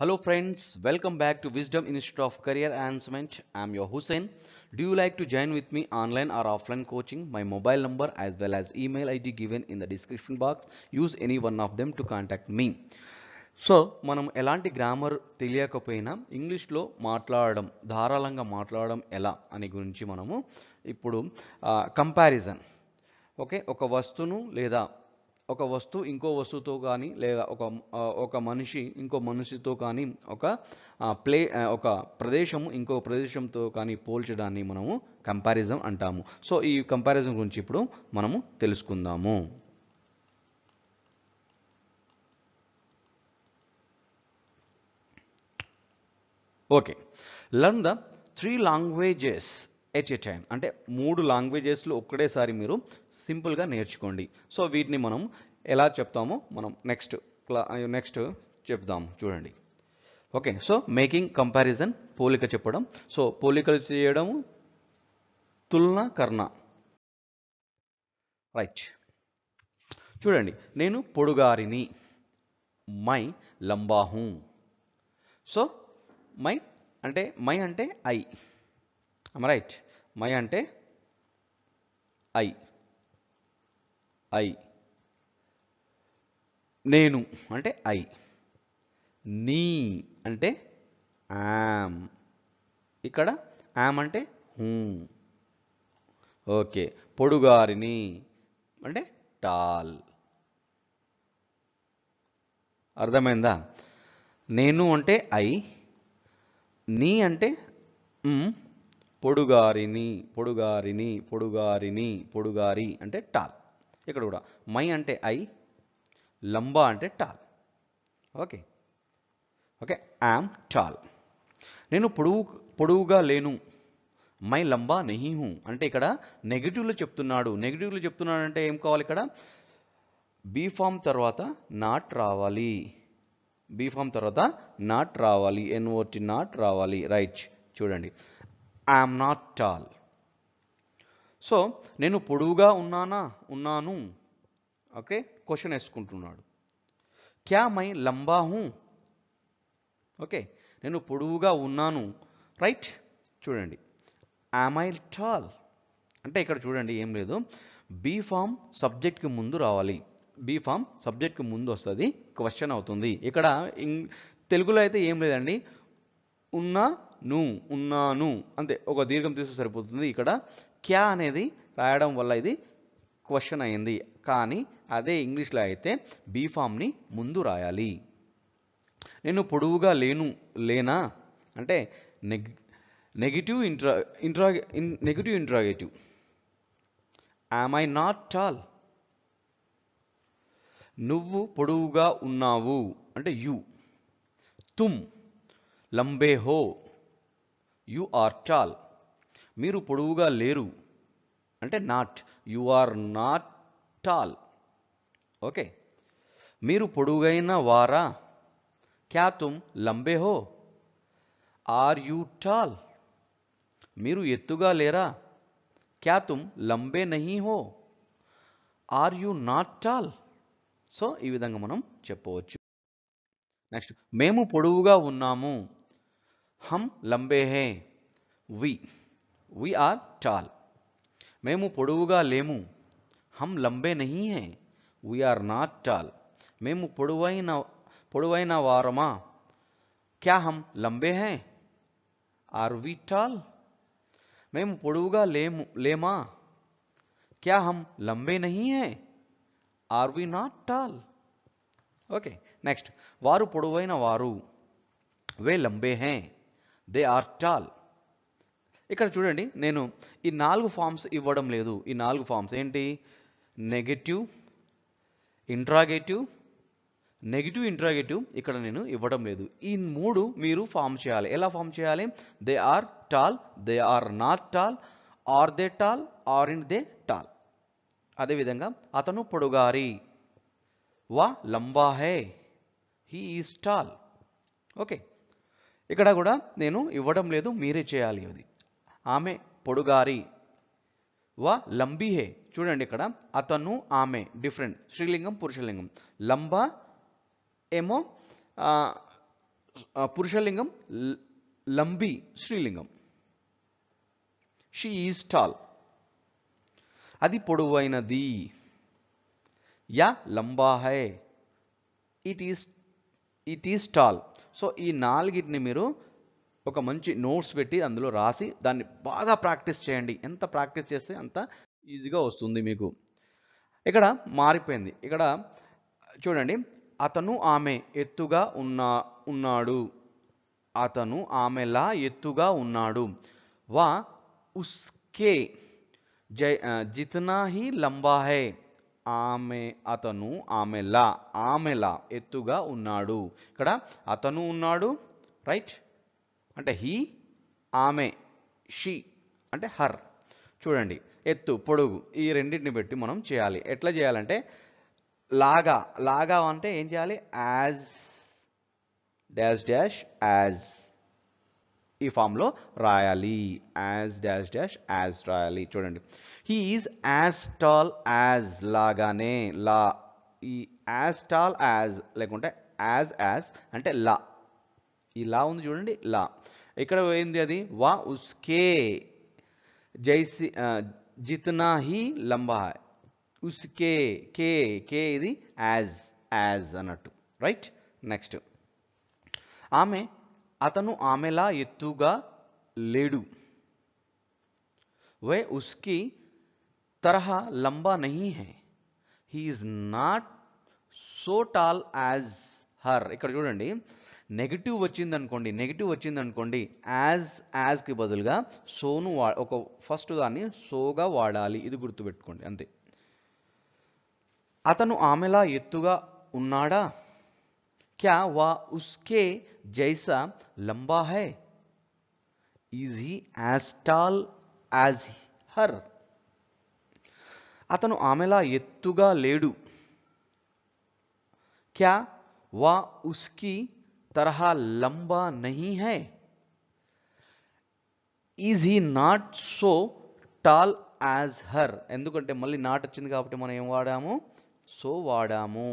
Hello friends, welcome back to Wisdom Institute of Career Enhancement. I am your Hussein. Do you like to join with me online or offline coaching? My mobile number as well as email ID given in the description box. Use any one of them to contact me. So మనం ఎలాంటి grammar తెలియకపోయినా ఇంగ్లీష్లో మాట్లాడడం ధారాళంగా మాట్లాడడం ఎలా అని గురించి మనము ఇప్పుడు కంపారిజన్ ఓకే ఒక వస్తువును లేదా ఒక వస్తువు ఇంకో వస్తువుతో కానీ లేదా ఒక ఒక మనిషి ఇంకో మనిషితో కానీ ఒక ప్లే ఒక ప్రదేశము ఇంకో ప్రదేశంతో కానీ పోల్చడాన్ని మనము కంపారిజం అంటాము సో ఈ కంపారిజం గురించి ఇప్పుడు మనము తెలుసుకుందాము okay learn the three languages at a time అంటే మూడు లాంగ్వేజెస్లో ఒక్కడేసారి మీరు సింపుల్గా నేర్చుకోండి సో వీటిని మనం ఎలా చెప్తామో మనం నెక్స్ట్ క్లా నెక్స్ట్ చెప్దాం చూడండి ఓకే సో మేకింగ్ కంపారిజన్ పోలిక చెప్పడం సో పోలికలు చేయడం తులన కర్ణ రైట్ చూడండి నేను పొడుగారిని మై లంబాహు సో మై అంటే మై అంటే ఐ రైట్ మై అంటే ఐ ఐ నేను అంటే ఐ నీ అంటే యామ్ ఇక్కడ యామ్ అంటే ఓకే పొడుగారిని అంటే టాల్ అర్థమైందా నేను అంటే ఐ నీ అంటే పొడుగారిని పొడుగారిని పొడుగారిని పొడుగారి అంటే టాల్ ఇక్కడ కూడా మై అంటే ఐ లంబ అంటే tall okay okay am tall నేను పొడువు పొడువుగా లేను మై లంబా నెహి హూ అంటే ఇక్కడ నెగిటివ్లో చెప్తున్నాడు నెగిటివ్లో చెప్తున్నాడు అంటే ఏం కావాలి ఇక్కడ బీ ఫామ్ తర్వాత నాట్ రావాలి బీ ఫామ్ తర్వాత నాట్ రావాలి ఎన్ఓటి నాట్ రావాలి రైట్ చూడండి ఐఎమ్ నాట్ టాల్ సో నేను పొడువుగా ఉన్నానా ఉన్నాను ఓకే క్వశ్చన్ వేసుకుంటున్నాడు క్యా మై లంబా హూ ఓకే నేను పొడువుగా ఉన్నాను రైట్ చూడండి ఐ టాల్ అంటే ఇక్కడ చూడండి ఏం లేదు బీ ఫామ్ సబ్జెక్ట్కి ముందు రావాలి బీ ఫామ్ సబ్జెక్ట్కి ముందు వస్తుంది క్వశ్చన్ అవుతుంది ఇక్కడ తెలుగులో అయితే ఏం లేదండి ఉన్నా ను ఉన్నాను అంతే ఒక దీర్ఘం తీస్తే సరిపోతుంది ఇక్కడ క్యా అనేది రాయడం వల్ల ఇది క్వశ్చన్ అయింది కానీ అదే ఇంగ్లీష్లో అయితే బీ ఫామ్ని ముందు రాయాలి నేను పొడువుగా లేను లేనా అంటే neg negative intra intra negative interrogative am I not tall నువ్వు పొడువుగా ఉన్నావు అంటే యు తుమ్ లంబే హో యు ఆర్ టాల్ మీరు పొడువుగా లేరు అంటే not you are not tall okay మీరు పొడుగైన వారా క్యా తుమ్ లంబే హో ఆర్ యూ టాల్ మీరు ఎత్తుగా లేరా క్యా తుమ్ లంబే నహీ హో are you not tall so ఈ విధంగా మనం చెప్పవచ్చు నెక్స్ట్ మేము పొడవుగా ఉన్నాము హమ్ లంబే హే వి వి ఆర్ టాల్ మేము పొడవుగా లేము హమ్ లంబే నహీ హే వీఆర్ నాట్ టాల్ మేము పొడవైన పొడవైన వారమా క్యా హమ్ లంబే హే ఆర్ వీ టాల్ మేము పొడవుగా లేము లేమా క్యా హమ్ లంబే నహీ హే are we not tall okay next వారు పొడవైన వారు వే లంబే హే దే ఆర్ టాల్ ఇక్కడ చూడండి నేను ఈ నాలుగు ఫామ్స్ ఇవ్వడం లేదు ఈ నాలుగు ఫామ్స్ ఏంటి నెగటివ్ ఇంట్రాగేటివ్ నెగిటివ్ ఇంట్రాగేటివ్ ఇక్కడ నేను ఇవ్వడం లేదు ఈ మూడు మీరు ఫామ్ చేయాలి ఎలా ఫామ్ చేయాలి they are tall they are not tall are they tall aren't they tall అదేవిధంగా అతను పొడుగారి వా లంబా హే హీ ఈస్ టాల్ ఓకే ఇక్కడ కూడా నేను ఇవ్వడం లేదు మీరే చేయాలి అది ఆమె పొడుగారి వా లంబి హే చూడండి ఇక్కడ అతను ఆమె డిఫరెంట్ స్త్రీలింగం పురుషలింగం లంబ ఏమో పురుషలింగం లంబి స్త్రీలింగం షీ ఈజ్ టాల్ అది పొడవైనది యా లంబా హై it is it is tall so ఈ నాలుగిటిని మీరు ఒక మంచి నోట్స్ పెట్టి అందులో రాసి దాన్ని బాగా ప్రాక్టీస్ చేయండి ఎంత ప్రాక్టీస్ చేస్తే అంత ఈజీగా వస్తుంది మీకు ఇక్కడ మారిపోయింది ఇక్కడ చూడండి అతను ఆమె ఎత్తుగా ఉన్నా ఉన్నాడు అతను ఆమెలా ఎత్తుగా ఉన్నాడు వా ఉస్కే జై జితనా హీ లంబా హే ఆమె అతను ఆమెలా ఆమెలా ఎత్తుగా ఉన్నాడు ఇక్కడ అతను ఉన్నాడు రైట్ అంటే హీ ఆమె షీ అంటే హర్ చూడండి ఎత్తు పొడుగు ఈ రెండింటిని పెట్టి మనం చేయాలి ఎట్లా చేయాలంటే లాగా లాగా అంటే ఏం చేయాలి యాజ్ డాష్ డాష్ యాజ్ ఈ ఫామ్లో రాయాలి యాజ్ డాష్ డాష్ యాజ్ రాయాలి చూడండి he is as tall as లాగానే లా ఈ యాజ్ టాల్ యాజ్ లేకుంటే యాజ్ యాజ్ అంటే లా ఈ లా ఉంది చూడండి లా ఇక్కడ ఏంది అది వా ఉస్కే జైసి జితనా హీ లంబా ఉస్కే కే కే ఇది యాజ్ యాజ్ అన్నట్టు రైట్ నెక్స్ట్ ఆమె అతను ఆమెలా ఎత్తుగా లేడు వే ఉస్కి తరహా లంబా నహీ హే he is not so tall as her ఇక్కడ చూడండి నెగిటివ్ వచ్చింది అనుకోండి నెగిటివ్ వచ్చింది అనుకోండి యాజ్ యాజ్కి బదులుగా సోను వా ఒక ఫస్ట్ దాన్ని సోగా వాడాలి ఇది గుర్తుపెట్టుకోండి అంతే అతను ఆమెలా ఎత్తుగా ఉన్నాడా క్యా వా ఉస్కే జైసా లంబా హై is he as tall as her అతను ఆమెలా ఎత్తుగా లేడు క్యా వా ఉస్కి तरह लंबा नहीं है is he not so tall as her ఎందుకంటే మళ్ళీ నాట్ వచ్చింది కాబట్టి మనం ఏం వాడాము సో వాడాము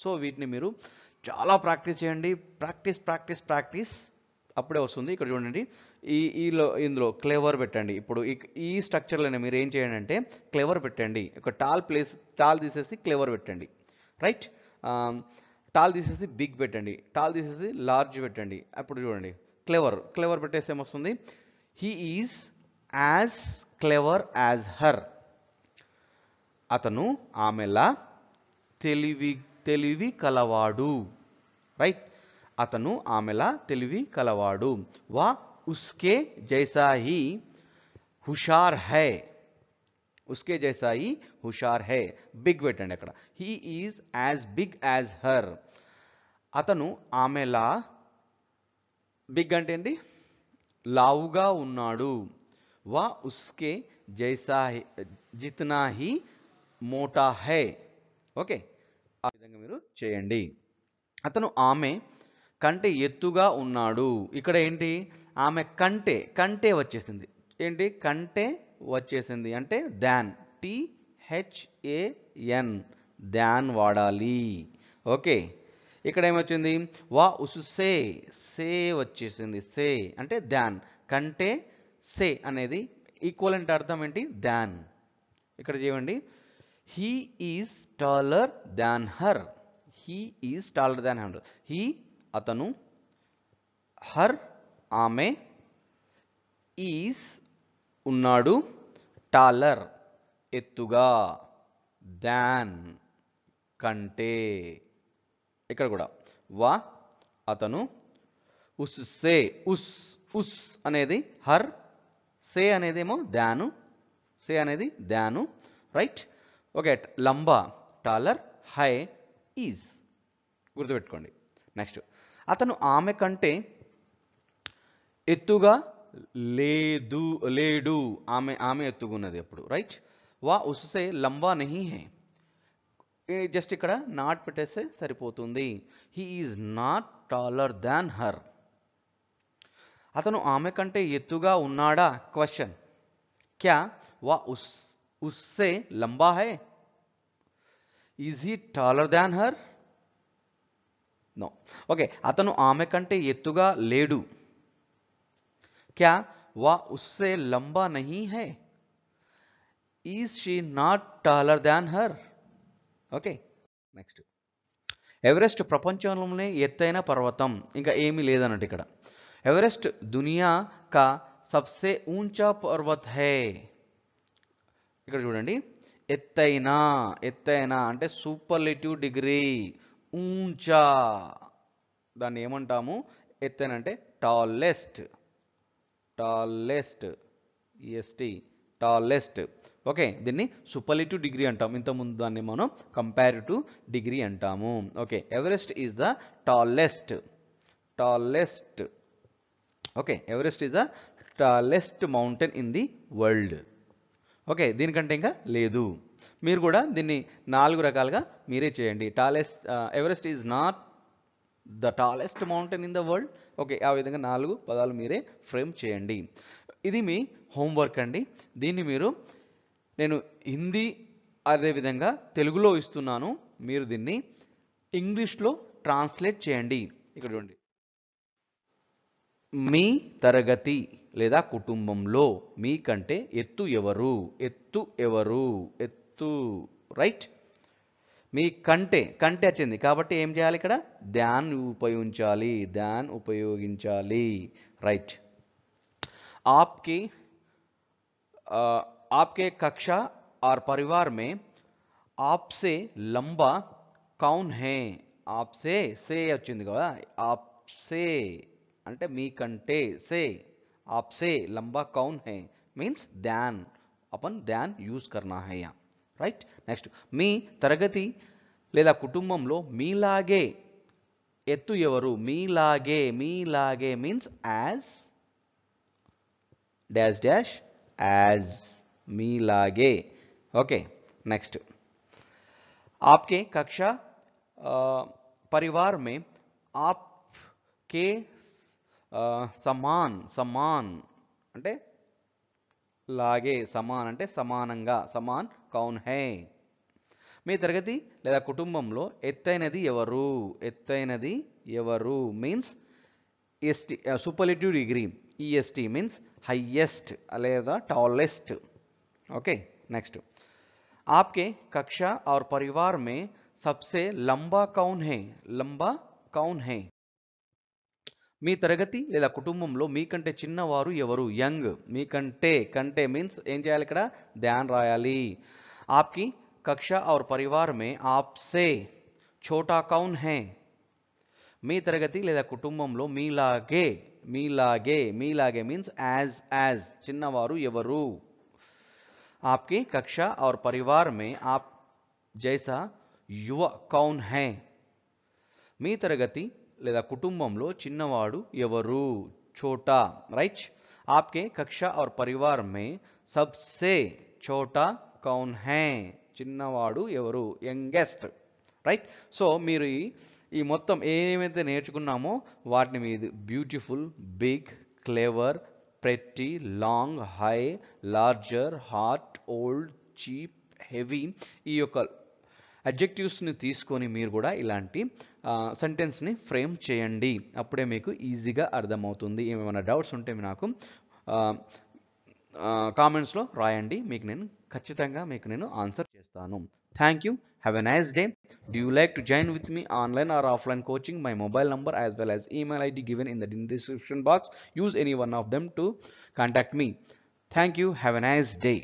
సో వీటిని మీరు చాలా ప్రాక్టీస్ చేయండి ప్రాక్టీస్ ప్రాక్టీస్ ప్రాక్టీస్ అప్పుడే వస్తుంది ఇక్కడ చూడండి ఈ ఈలో ఇందులో క్లేవర్ పెట్టండి ఇప్పుడు ఈ స్ట్రక్చర్లోనే మీరు ఏం చేయండి అంటే క్లేవర్ పెట్టండి ఒక టాల్ ప్లేస్ టాల్ తీసేసి క్లేవర్ పెట్టండి రైట్ um, టాల్ తీసేసి బిగ్ పెట్టండి టాల్ తీసేసి లార్జ్ పెట్టండి అప్పుడు చూడండి క్లెవర్ క్లెవర్ పెట్టేసి ఏమొస్తుంది he is as clever as her అతను ఆమెలా తెలివి తెలివి కలవాడు రైట్ అతను ఆమెలా తెలివి కలవాడు వా ఉస్కే జైసా హీ హుషార్ హై ఉస్కే జైసాయి హుషార్ హే బిగ్ పెట్టండి అక్కడ he is as big as her అతను ఆమెలా బిగ్ అంటే ఏంటి లావుగా ఉన్నాడు వా ఉస్కే జైసా జిత్నా హీ మోటా హై ఓకే ఆ విధంగా మీరు చేయండి అతను ఆమె కంటే ఎత్తుగా ఉన్నాడు ఇక్కడ ఏంటి ఆమె కంటే కంటే వచ్చేసింది ఏంటి కంటే వచ్చేసింది అంటే ధ్యాన్ టిహెచ్ఏఎన్ ధ్యాన్ వాడాలి ఓకే ఇక్కడ ఏమొచ్చింది వా ఉసు సే సే వచ్చేసింది సే అంటే ధ్యాన్ కంటే సే అనేది ఈక్వలెంట్ అర్థం ఏంటి ధ్యాన్ ఇక్కడ చేయండి he is taller than her he is taller than her he అతను హర్ ఆమె ఈజ్ ఉన్నాడు టాలర్ ఎత్తుగా దాన్ కంటే ఇక్కడ కూడా వా అతను ఉస్ సే ఉస్ ఉస్ అనేది హర్ సే అనేదేమో దాను సే అనేది దాను రైట్ ఓకే లంబా టాలర్ హై ఈజ్ గుర్తుపెట్టుకోండి నెక్స్ట్ అతను ఆమె కంటే ఎత్తుగా లేదు లేడు ఆమె ఆమె ఎత్తుకున్నది అప్పుడు రైట్ వా ఉసే లంబా నహి హే జస్ట్ ఇక్కడ నాట్ పెట్టేస్తే సరిపోతుంది he is not taller than her అతను ఆమె కంటే ఎత్తుగా ఉన్నాడా క్వశ్చన్ క్యా వా ఉస్ ఉస్సే లంబా హే is he taller than her no okay అతను ఆమె కంటే ఎత్తుగా లేడు क्या वह उससे लंबा नहीं है is she not taller than her okay next Everest ప్రపంచంలోనే ఎత్తైన పర్వతం ఇంకా ఏమీ లేదన్నట్టు ఇక్కడ ఎవరెస్ట్ దునియా కా సబ్సే ఊంచా పర్వత్ హే ఇక్కడ చూడండి ఎత్తైన ఎత్తైన అంటే సూపర్లేటివ్ డిగ్రీ ఊంచా దాన్ని ఏమంటాము ఎత్తైన అంటే tallest tallest E S T tallest okay దీన్ని సుపర్లేటివ్ డిగ్రీ అంటాం ఇంతకుముందు దాన్ని మనం కంపారిటివ్ డిగ్రీ అంటాము okay Everest is the tallest tallest okay Everest is the tallest mountain in the world okay దీనికంటే ఇంకా లేదు మీరు కూడా దీన్ని నాలుగు రకాలుగా మీరే చేయండి tallest Everest is not the tallest mountain in the world okay ఆ విధంగా నాలుగు పదాలు మీరే ఫ్రేమ్ చేయండి ఇది మీ హోంవర్క్ అండి దీన్ని మీరు నేను హిందీ అదేవిధంగా తెలుగులో ఇస్తున్నాను మీరు దీన్ని ఇంగ్లీష్లో ట్రాన్స్లేట్ చేయండి ఇక్కడ చూడండి మీ తరగతి లేదా కుటుంబంలో మీ కంటే ఎత్తు ఎవరు ఎత్తు ఎవరు ఎత్తు రైట్ మీ కంటే కంటే వచ్చింది కాబట్టి ఏం చేయాలి ఇక్కడ ధ్యాన్ ఉపయోగించాలి आपकी आपके कक्षा और परिवार में आपसे लंबा कौन है आपसे से आपसे అంటే మీకంటే से आपसे लंबा कौन है मीन्स ध्यान अपन ध्यान यूज करना है यहाँ राइट నెక్స్ట్ మీ తరగతి లేదా కుటుంబంలో మీలాగే ఎత్తు ఎవరు మీలాగే మీలాగే means as dash dash as మీలాగే ఓకే నెక్స్ట్ కక్ష పరివార్ మే ఆప్ కే సమాన్ సమాన్ అంటే లాగే సమాన్ అంటే సమానంగా సమాన్ కౌన్ హే మీ తరగతి లేదా కుటుంబంలో ఎత్తైనది ఎవరు ఎత్తైనది ఎవరు means est superlative degree E S T means highest లేదా टालेस्ट ओके नेक्स्ट आपके कक्षा और परिवार में सबसे लंबा कौन है लंबा कौन है మీ తరగతి లేదా కుటుంబంలో మీకంటే చిన్నవారు ఎవరు యంగ్ మీకంటే కంటే మీన్స్ ఏం చేయాలి ఇక్కడ ధ్యాన్ రాయాలి ఆప్కి कक्षा और परिवार में आपसे छोटा कौन है मी तरगति लेदा कुटुंबंलो मीलागे मीलागे मीलागे मींस एज एज చిన్నవారు ఎవరు आपके कक्षा और परिवार में आप जैसा युवा कौन है मी तरगति लेदा कुटुंबंलो చిన్నవాడు ఎవరు छोटा राइट आपके कक्षा और परिवार में सबसे छोटा कौन है చిన్నవాడు ఎవరు యంగెస్ట్ రైట్ సో మీరు ఈ మొత్తం ఏమైతే నేర్చుకున్నామో వాటిని మీద beautiful big clever pretty long high larger heart old cheap heavy ఈ యొక్క అడ్జెక్టివ్స్ని తీసుకొని మీరు కూడా ఇలాంటి సెంటెన్స్ని ఫ్రేమ్ చేయండి అప్పుడే మీకు ఈజీగా అర్థమవుతుంది ఏమైనా డౌట్స్ ఉంటే నాకు కామెంట్స్లో రాయండి మీకు నేను ఖచ్చితంగా మీకు నేను ఆన్సర్ ఇస్తాను thank you have a nice day do you like to join with me online or offline coaching my mobile number as well as email ID given in the description box use any one of them to contact me thank you have a nice day